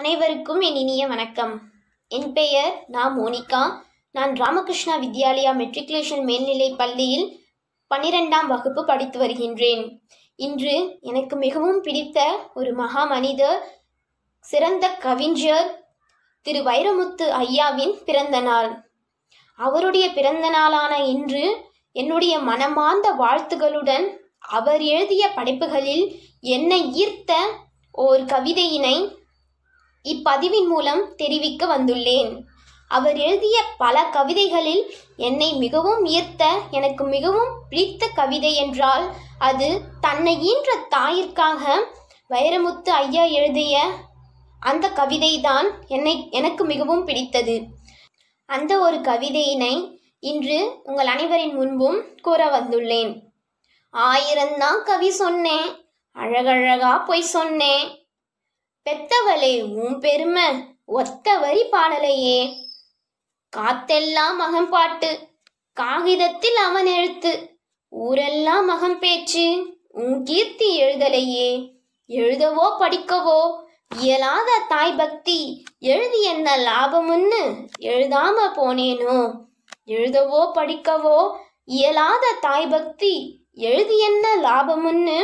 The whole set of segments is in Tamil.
அனைவருக்கும் என் இனிய வணக்கம் என் பெயர் நான் மோனிகா நான் ராமகிருஷ்ணா வித்யாலயா மெட்ரிகுலேஷன் மேல்நிலை பள்ளியில் பன்னிரெண்டாம் வகுப்பு படித்து வருகின்றேன் இன்று எனக்கு மிகவும் பிடித்த ஒரு மகா மனிதர் சிறந்த கவிஞர் திரு வைரமுத்து ஐயாவின் பிறந்த நாள் அவருடைய பிறந்த நாளான இன்று என்னுடைய மனமார்ந்த வாழ்த்துகளுடன் அவர் எழுதிய படைப்புகளில் என்னை ஈர்த்த ஓர் கவிதையினை இப்பதிவின் மூலம் தெரிவிக்க வந்துள்ளேன் அவர் எழுதிய பல கவிதைகளில் என்னை மிகவும் ஈர்த்த எனக்கு மிகவும் பிடித்த கவிதை என்றால் அது தன்னை ஈன்ற தாயிற்காக வைரமுத்து ஐயா எழுதிய அந்த கவிதைதான் என்னை எனக்கு மிகவும் பிடித்தது அந்த ஒரு கவிதையினை இன்று உங்கள் அனைவரின் முன்பும் கூற வந்துள்ளேன் ஆயிரம் தான் கவி சொன்னேன் அழகழகா போய் சொன்னேன் பெத்தவளே உன் பெருமை ஒத்த வரி பாடலையே காத்தெல்லாம் மகம் பாட்டு காகிதத்தில் அவன் எழுத்து ஊரெல்லாம் மகம் பேச்சு உன் கீர்த்தி எழுதலையே எழுதவோ படிக்கவோ இயலாத தாய் பக்தி எழுதி என்ன லாபமுன்னு எழுதாம போனேனோ எழுதவோ படிக்கவோ இயலாத தாய் பக்தி எழுதி என்ன லாபமுன்னு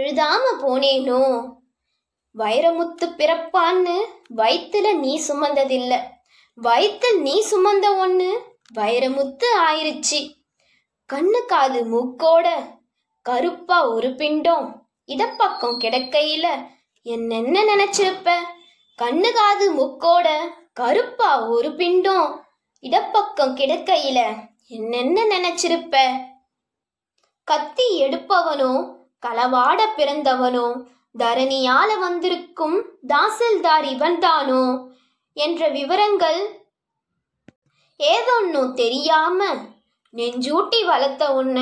எழுதாம போனேனோ வைரமுத்து பிறப்பான்னு வயிற்றுல நீ சுமந்ததில்ல வயிற்றில் நீ சுமந்த ஒண்ணு வைரமுத்து ஆயிருச்சு கண்ணு காது மூக்கோட கருப்பா ஒரு இத பக்கம் கிடக்கையில என்னென்ன நினைச்சிருப்ப கண்ணு காது முக்கோட கருப்பா ஒரு இட இடப்பக்கம் கிடக்கையில என்னென்ன நினைச்சிருப்ப கத்தி எடுப்பவனோ களவாட பிறந்தவனோ தரணியால வந்திருக்கும் தாசில்தார் இவன்தானோ என்ற விவரங்கள் ஏதோன்னு தெரியாம நெஞ்சூட்டி வளர்த்த உன்ன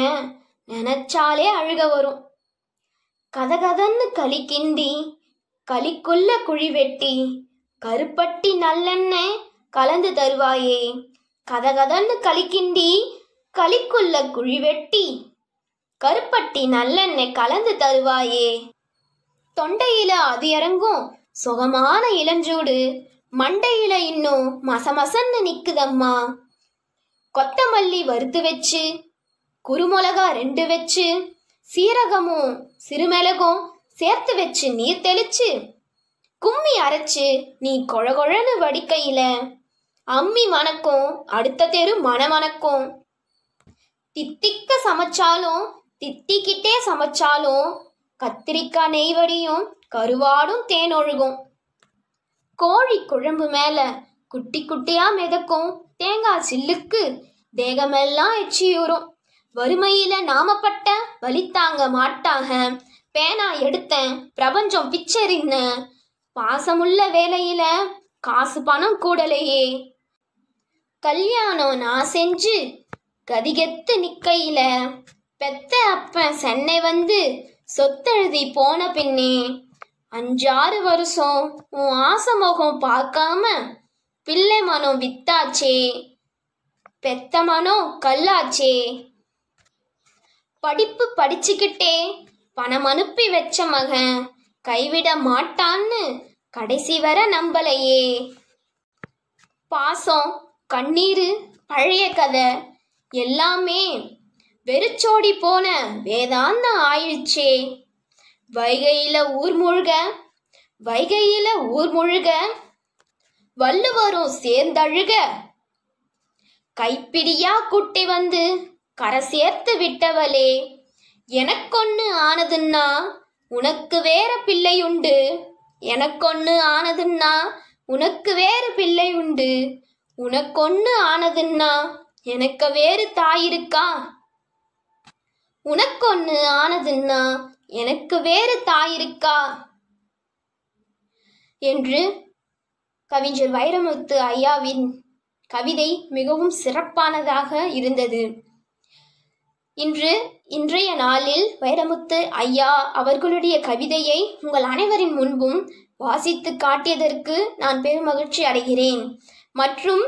நினைச்சாலே அழுக வரும் கதகதன்னு களி கிண்டி களிக்குள்ள குழி வெட்டி கருப்பட்டி நல்லெண்ணெய் கலந்து தருவாயே கதகதன்னு களி கிண்டி களிக்குள்ள குழி வெட்டி கருப்பட்டி நல்லெண்ணெய் கலந்து தருவாயே தொண்டையில அது இறங்கும் சுகமான இளஞ்சூடு மண்டையில இன்னும் மசமசன்னு நிக்குதம்மா கொத்தமல்லி வறுத்து வச்சு குருமிளகா ரெண்டு வச்சு சீரகமும் சிறுமிளகும் சேர்த்து வச்சு நீர் தெளிச்சு கும்மி அரைச்சு நீ கொழகொழன்னு வடிக்கையில அம்மி மணக்கும் அடுத்த தெரு மணமணக்கும் தித்திக்க சமைச்சாலும் தித்திக்கிட்டே சமைச்சாலும் கத்திரிக்காய் நெய்வடியும் கருவாடும் தேன் ஒழுகும் கோழி குழம்பு மேல குட்டி குட்டியா மிதக்கும் தேங்காய் சில்லுக்கு தேகமெல்லாம் எச்சியூறும் வறுமையில நாமப்பட்ட வலித்தாங்க மாட்டாங்க பேனா எடுத்தேன் பிரபஞ்சம் பிச்சரின்ன பாசமுள்ள வேலையில காசு பணம் கூடலையே கல்யாணம் நான் செஞ்சு கதிகெத்து நிக்கையில பெத்த அப்ப சென்னை வந்து சொத்தெழுதி போன பின்னே அஞ்சாறு வருஷம் உன் ஆசமோகம் பார்க்காம பிள்ளை மனம் வித்தாச்சே பெத்த மனம் கல்லாச்சே படிப்பு படிச்சுக்கிட்டே பணம் அனுப்பி வச்ச மகன் கைவிட மாட்டான்னு கடைசி வர நம்பலையே பாசம் கண்ணீர் பழைய கதை எல்லாமே வெறிச்சோடி போன வேதாந்த ஆயிடுச்சே வைகையில ஊர் முழுக வைகையில ஊர் முழுக வள்ளுவரும் சேர்ந்தழுக கைப்பிடியா குட்டி வந்து கரை சேர்த்து விட்டவளே எனக்கொன்னு ஆனதுன்னா உனக்கு வேற பிள்ளை உண்டு எனக்கொன்னு ஆனதுன்னா உனக்கு வேற பிள்ளை உண்டு உனக்கொன்னு ஆனதுன்னா எனக்கு வேறு தாயிருக்கா ஒண்ணு ஆனதுன்னா எனக்கு வேறு தாயிருக்கா என்று கவிஞர் வைரமுத்து ஐயாவின் கவிதை மிகவும் சிறப்பானதாக இருந்தது இன்று இன்றைய நாளில் வைரமுத்து ஐயா அவர்களுடைய கவிதையை உங்கள் அனைவரின் முன்பும் வாசித்து காட்டியதற்கு நான் பெருமகிழ்ச்சி அடைகிறேன் மற்றும்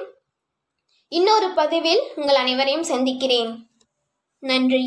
இன்னொரு பதிவில் உங்கள் அனைவரையும் சந்திக்கிறேன் நன்றி